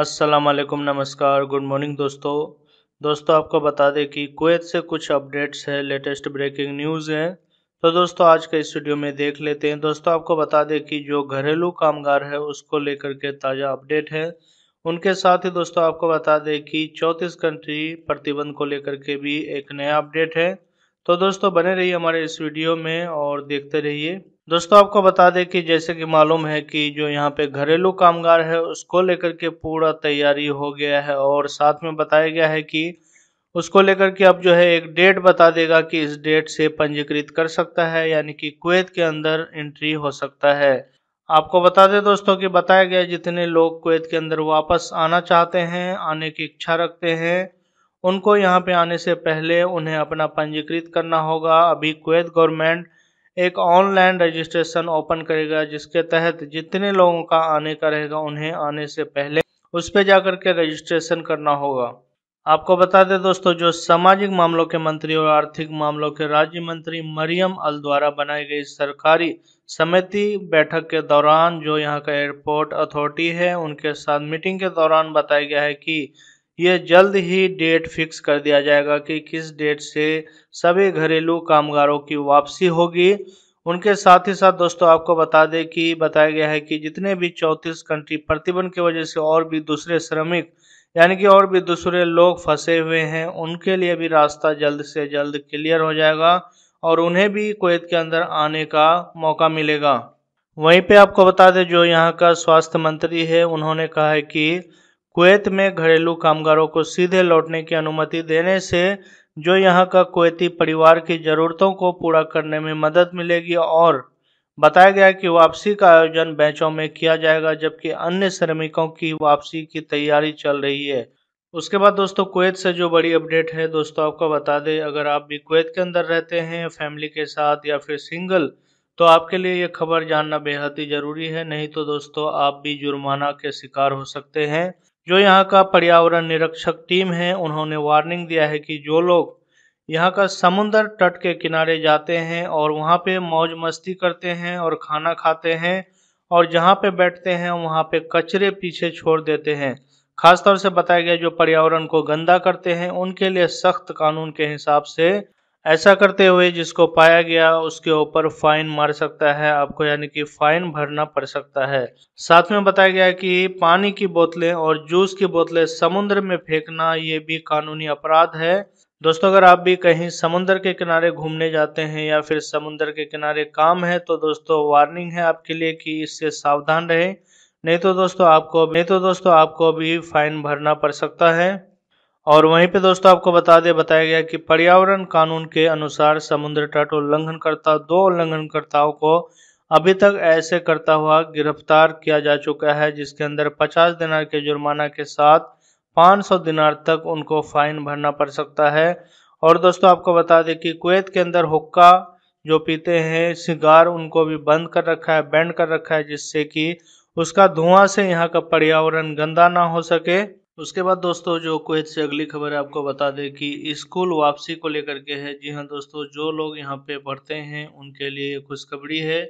असलकम नमस्कार good morning दोस्तों दोस्तों आपको बता दें कि कुवैत से कुछ अपडेट्स है लेटेस्ट ब्रेकिंग न्यूज़ है तो दोस्तों आज के इस वीडियो में देख लेते हैं दोस्तों आपको बता दें कि जो घरेलू कामगार है उसको लेकर के ताज़ा अपडेट है उनके साथ ही दोस्तों आपको बता दें कि चौंतीस कंट्री प्रतिबंध को लेकर के भी एक नया अपडेट है तो दोस्तों बने रहिए हमारे इस वीडियो में और देखते रहिए दोस्तों आपको बता दें कि जैसे कि मालूम है कि जो यहाँ पे घरेलू कामगार है उसको लेकर के पूरा तैयारी हो गया है और साथ में बताया गया है कि उसको लेकर के अब जो है एक डेट बता देगा कि इस डेट से पंजीकृत कर सकता है यानी कि कुवैत के अंदर एंट्री हो सकता है आपको बता दें दोस्तों कि बताया गया जितने लोग कुवैत के अंदर वापस आना चाहते हैं आने की इच्छा रखते हैं उनको यहाँ पे आने से पहले उन्हें अपना पंजीकृत करना होगा अभी कुवैत गवर्नमेंट एक ऑनलाइन रजिस्ट्रेशन ओपन करेगा जिसके तहत जितने लोगों का आने का रहेगा उन्हें आने से पहले उस पर जाकर के रजिस्ट्रेशन करना होगा आपको बता दें दोस्तों जो सामाजिक मामलों के मंत्री और आर्थिक मामलों के राज्य मंत्री मरियम अल द्वारा बनाई गई सरकारी समिति बैठक के दौरान जो यहाँ का एयरपोर्ट अथॉरिटी है उनके साथ मीटिंग के दौरान बताया गया है कि ये जल्द ही डेट फिक्स कर दिया जाएगा कि किस डेट से सभी घरेलू कामगारों की वापसी होगी उनके साथ ही साथ दोस्तों आपको बता दें कि बताया गया है कि जितने भी चौंतीस कंट्री प्रतिबंध की वजह से और भी दूसरे श्रमिक यानी कि और भी दूसरे लोग फंसे हुए हैं उनके लिए भी रास्ता जल्द से जल्द क्लियर हो जाएगा और उन्हें भी कोत के अंदर आने का मौका मिलेगा वहीं पे आपको बता दें जो यहाँ का स्वास्थ्य मंत्री है उन्होंने कहा है कि कुवैत में घरेलू कामगारों को सीधे लौटने की अनुमति देने से जो यहां का कुवैती परिवार की ज़रूरतों को पूरा करने में मदद मिलेगी और बताया गया कि वापसी का आयोजन बैचों में किया जाएगा जबकि अन्य श्रमिकों की वापसी की तैयारी चल रही है उसके बाद दोस्तों कुवैत से जो बड़ी अपडेट है दोस्तों आपको बता दें अगर आप भी कुवैत के अंदर रहते हैं फैमिली के साथ या फिर सिंगल तो आपके लिए ये खबर जानना बेहद ही ज़रूरी है नहीं तो दोस्तों आप भी जुर्माना के शिकार हो सकते हैं जो यहाँ का पर्यावरण निरीक्षक टीम है उन्होंने वार्निंग दिया है कि जो लोग यहाँ का समुंदर तट के किनारे जाते हैं और वहाँ पे मौज मस्ती करते हैं और खाना खाते हैं और जहाँ पे बैठते हैं वहाँ पे कचरे पीछे छोड़ देते हैं खासतौर से बताया गया जो पर्यावरण को गंदा करते हैं उनके लिए सख्त कानून के हिसाब से ऐसा करते हुए जिसको पाया गया उसके ऊपर फाइन मार सकता है आपको यानी कि फाइन भरना पड़ सकता है साथ में बताया गया कि पानी की बोतलें और जूस की बोतलें समुद्र में फेंकना ये भी कानूनी अपराध है दोस्तों अगर आप भी कहीं समुद्र के किनारे घूमने जाते हैं या फिर समुद्र के किनारे काम है तो दोस्तों वार्निंग है आपके लिए कि इससे सावधान रहे नहीं तो दोस्तों आपको नहीं तो दोस्तों आपको भी फाइन भरना पड़ सकता है और वहीं पे दोस्तों आपको बता दें बताया गया कि पर्यावरण कानून के अनुसार समुद्र तट उल्लंघनकर्ता दो उल्लंघनकर्ताओं को अभी तक ऐसे करता हुआ गिरफ्तार किया जा चुका है जिसके अंदर 50 दिनार के जुर्माना के साथ 500 दिनार तक उनको फाइन भरना पड़ सकता है और दोस्तों आपको बता दें कि कुवैत के अंदर हुक्का जो पीते हैं सिगार उनको भी बंद कर रखा है बैंड कर रखा है जिससे कि उसका धुआं से यहाँ का पर्यावरण गंदा ना हो सके उसके बाद दोस्तों जो कुवैत से अगली खबर है आपको बता दें कि स्कूल वापसी को लेकर के है जी हाँ दोस्तों जो लोग यहाँ पे पढ़ते हैं उनके लिए खुशखबरी है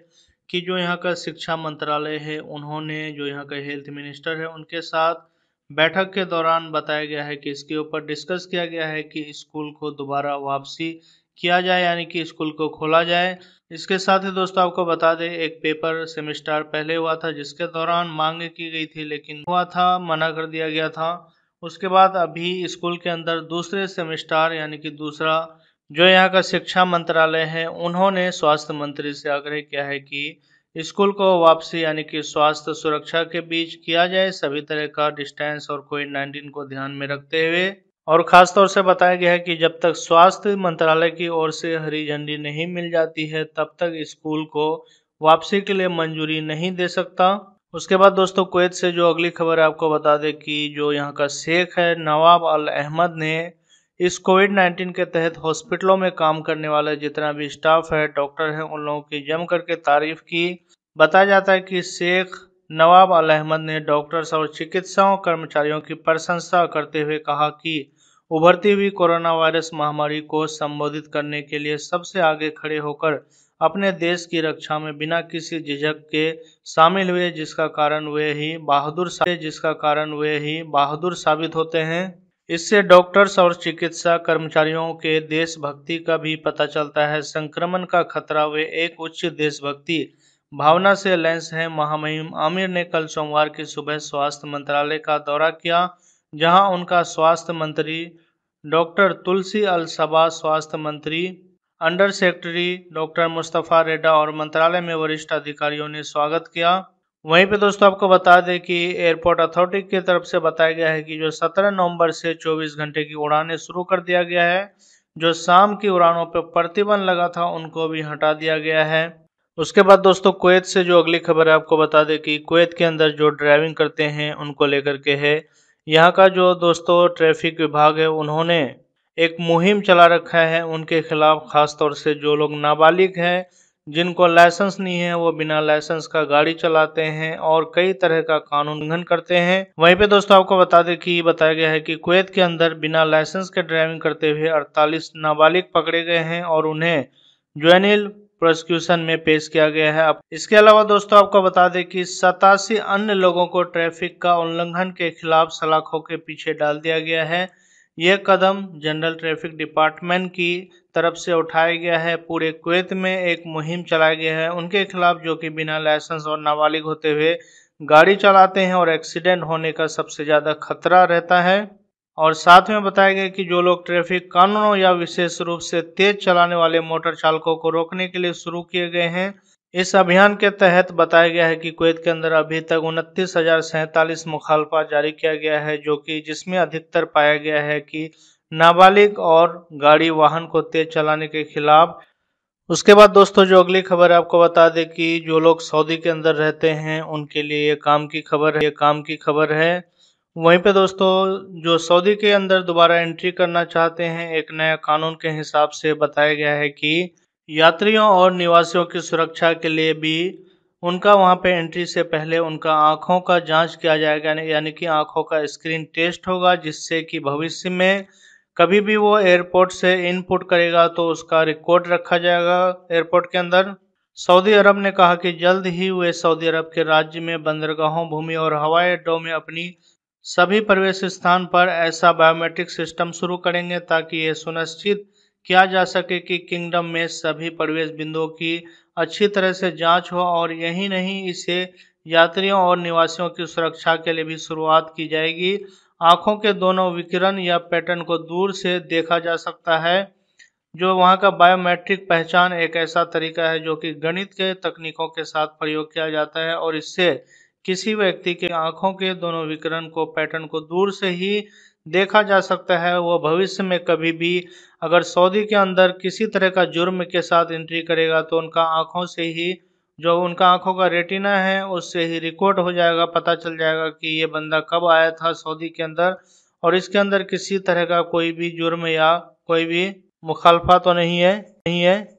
कि जो यहाँ का शिक्षा मंत्रालय है उन्होंने जो यहाँ का हेल्थ मिनिस्टर है उनके साथ बैठक के दौरान बताया गया है कि इसके ऊपर डिस्कस किया गया है कि स्कूल को दोबारा वापसी किया जाए यानी कि स्कूल को खोला जाए इसके साथ ही दोस्तों आपको बता दें एक पेपर सेमिस्टार पहले हुआ था जिसके दौरान मांग की गई थी लेकिन हुआ था मना कर दिया गया था उसके बाद अभी स्कूल के अंदर दूसरे सेमिस्टार यानी कि दूसरा जो यहाँ का शिक्षा मंत्रालय है उन्होंने स्वास्थ्य मंत्री से आग्रह किया है कि स्कूल को वापसी यानी कि स्वास्थ्य सुरक्षा के बीच किया जाए सभी तरह का डिस्टेंस और कोविड नाइन्टीन को ध्यान में रखते हुए और ख़ास तौर से बताया गया है कि जब तक स्वास्थ्य मंत्रालय की ओर से हरी झंडी नहीं मिल जाती है तब तक स्कूल को वापसी के लिए मंजूरी नहीं दे सकता उसके बाद दोस्तों कुवैत से जो अगली खबर है आपको बता दें कि जो यहाँ का शेख है नवाब अल अहमद ने इस कोविड 19 के तहत हॉस्पिटलों में काम करने वाले जितना भी स्टाफ है डॉक्टर हैं उन लोगों की जम करके तारीफ की बताया जाता है कि शेख नवाब अल अहमद ने डॉक्टर्स और चिकित्साओं कर्मचारियों की प्रशंसा करते हुए कहा कि उभरती हुई कोरोना वायरस महामारी को संबोधित करने के लिए सबसे आगे खड़े होकर अपने देश की रक्षा में बिना किसी झिझक के शामिल हुए जिसका कारण वे ही बहादुर जिसका कारण वे ही बहादुर साबित होते हैं इससे डॉक्टर्स और चिकित्सा कर्मचारियों के देशभक्ति का भी पता चलता है संक्रमण का खतरा वे एक उच्च देशभक्ति भावना से लैंस हैं महामहिम आमिर ने कल सोमवार की सुबह स्वास्थ्य मंत्रालय का दौरा किया जहां उनका स्वास्थ्य मंत्री डॉक्टर तुलसी अलसबा स्वास्थ्य मंत्री under secretary doctor Mustafa Reda और मंत्रालय में वरिष्ठ अधिकारियों ने स्वागत किया वहीं पे दोस्तों आपको बता दें कि एयरपोर्ट अथॉरिटी की तरफ से बताया गया है कि जो 17 नवंबर से 24 घंटे की उड़ानें शुरू कर दिया गया है जो शाम की उड़ानों पर प्रतिबंध लगा था उनको भी हटा दिया गया है उसके बाद दोस्तों कुवैत से जो अगली खबर है आपको बता दें कि कुवैत के अंदर जो ड्राइविंग करते हैं उनको लेकर के है यहाँ का जो दोस्तों ट्रैफिक विभाग है उन्होंने एक मुहिम चला रखा है उनके खिलाफ खास तौर से जो लोग नाबालिग हैं जिनको लाइसेंस नहीं है वो बिना लाइसेंस का गाड़ी चलाते हैं और कई तरह का कानून उल्लंघन करते हैं वहीं पे दोस्तों आपको बता दें कि बताया गया है कि कुवैत के अंदर बिना लाइसेंस के ड्राइविंग करते हुए 48 नाबालिग पकड़े गए हैं और उन्हें जुएनिल प्रोसिक्यूशन में पेश किया गया है अब इसके अलावा दोस्तों आपको बता दें कि सतासी अन्य लोगों को ट्रैफिक का उल्लंघन के खिलाफ सलाखों के पीछे डाल दिया गया है यह कदम जनरल ट्रैफिक डिपार्टमेंट की तरफ से उठाया गया है पूरे कुवैत में एक मुहिम चलाया गया है उनके खिलाफ जो कि बिना लाइसेंस और नाबालिग होते हुए गाड़ी चलाते हैं और एक्सीडेंट होने का सबसे ज़्यादा खतरा रहता है और साथ में बताया गया कि जो लोग ट्रैफिक कानूनों या विशेष रूप से तेज चलाने वाले मोटर चालकों को रोकने के लिए शुरू किए गए हैं इस अभियान के तहत बताया गया है कि कुवैत के अंदर अभी तक उनतीस हजार सैंतालीस मुखालफा जारी किया गया है जो कि जिसमें अधिकतर पाया गया है कि नाबालिग और गाड़ी वाहन को तेज चलाने के खिलाफ उसके बाद दोस्तों जो अगली खबर है आपको बता दें कि जो लोग सऊदी के अंदर रहते हैं उनके लिए ये काम की खबर है ये काम की खबर है वहीं पे दोस्तों जो सऊदी के अंदर दोबारा एंट्री करना चाहते हैं एक नए कानून के हिसाब से बताया गया है कि यात्रियों और निवासियों की सुरक्षा के लिए भी उनका वहां पे एंट्री से पहले उनका आंखों का जांच किया जाएगा यानी कि आंखों का स्क्रीन टेस्ट होगा जिससे कि भविष्य में कभी भी वो एयरपोर्ट से इनपुट करेगा तो उसका रिकॉर्ड रखा जाएगा एयरपोर्ट के अंदर सऊदी अरब ने कहा कि जल्द ही वे सऊदी अरब के राज्य में बंदरगाहों भूमि और हवाई अड्डों में अपनी सभी प्रवेश स्थान पर ऐसा बायोमेट्रिक सिस्टम शुरू करेंगे ताकि ये सुनिश्चित किया जा सके कि किंगडम में सभी प्रवेश बिंदुओं की अच्छी तरह से जांच हो और यही नहीं इसे यात्रियों और निवासियों की सुरक्षा के लिए भी शुरुआत की जाएगी आँखों के दोनों विकिरण या पैटर्न को दूर से देखा जा सकता है जो वहाँ का बायोमेट्रिक पहचान एक ऐसा तरीका है जो कि गणित के तकनीकों के साथ प्रयोग किया जाता है और इससे किसी व्यक्ति के आंखों के दोनों विकरण को पैटर्न को दूर से ही देखा जा सकता है वह भविष्य में कभी भी अगर सऊदी के अंदर किसी तरह का जुर्म के साथ एंट्री करेगा तो उनका आंखों से ही जो उनका आंखों का रेटिना है उससे ही रिकॉर्ड हो जाएगा पता चल जाएगा कि ये बंदा कब आया था सऊदी के अंदर और इसके अंदर किसी तरह का कोई भी जुर्म या कोई भी मुखालफा तो नहीं है नहीं है